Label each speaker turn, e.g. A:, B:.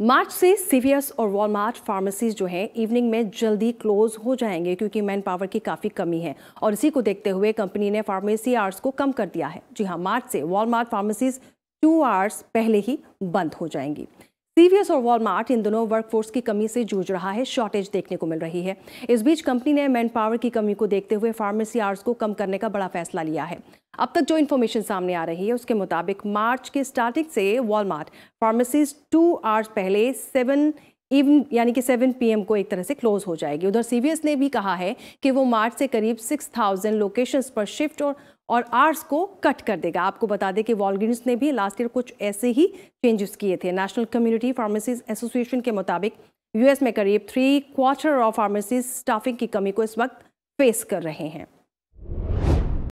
A: मार्च से सीवीएस और Walmart pharmacies जो हैं इवनिंग में जल्दी क्लोज हो जाएंगे क्योंकि मैन पावर की काफ़ी कमी है और इसी को देखते हुए कंपनी ने फार्मेसी आवर्स को कम कर दिया है जी हाँ मार्च से वॉलमार्ट फार्मेसीज टू आवर्स पहले ही बंद हो जाएंगी सीवीएस और वॉलमार्ट इन दोनों वर्कफोर्स की कमी से जूझ रहा है शॉर्टेज देखने को मिल रही है इस बीच कंपनी ने मैन पावर की कमी को देखते हुए फार्मेसी आवर्स को कम करने का बड़ा फैसला लिया है अब तक जो इन्फॉर्मेशन सामने आ रही है उसके मुताबिक मार्च के स्टार्टिंग से वॉलमार्ट फार्मेसीज टू आवर्स पहले सेवन इवन यानी कि 7 पीएम को एक तरह से क्लोज हो जाएगी उधर सीबीएस ने भी कहा है कि वो मार्च से करीब 6000 लोकेशंस पर शिफ्ट और और आर्स को कट कर देगा आपको बता दें कि वॉलग्रीन्स ने भी लास्ट ईयर कुछ ऐसे ही चेंजेस किए थे नेशनल कम्युनिटी फार्मेसीज एसोसिएशन के मुताबिक यूएस में करीब three quarter of pharmacies staffing की कमी को इस वक्त फेस कर रहे हैं